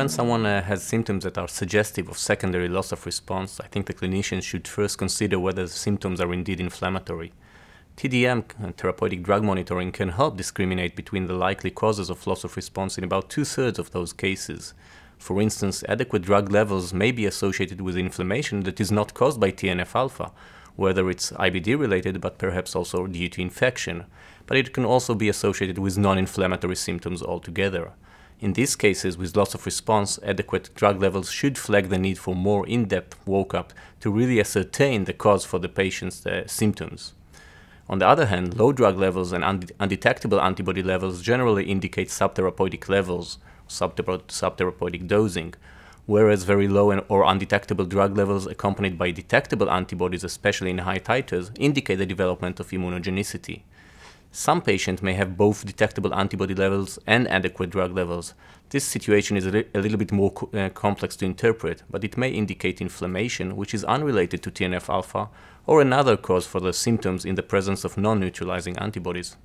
when someone uh, has symptoms that are suggestive of secondary loss of response, I think the clinician should first consider whether the symptoms are indeed inflammatory. TDM, uh, therapeutic drug monitoring, can help discriminate between the likely causes of loss of response in about two thirds of those cases. For instance, adequate drug levels may be associated with inflammation that is not caused by TNF alpha, whether it's IBD related but perhaps also due to infection, but it can also be associated with non inflammatory symptoms altogether. In these cases with loss of response, adequate drug levels should flag the need for more in-depth workup to really ascertain the cause for the patient's uh, symptoms. On the other hand, low drug levels and undetectable antibody levels generally indicate subtherapeutic levels, subtherapeutic dosing, whereas very low and, or undetectable drug levels accompanied by detectable antibodies, especially in high titers, indicate the development of immunogenicity. Some patients may have both detectable antibody levels and adequate drug levels. This situation is a, li a little bit more co uh, complex to interpret, but it may indicate inflammation which is unrelated to TNF alpha or another cause for the symptoms in the presence of non neutralizing antibodies.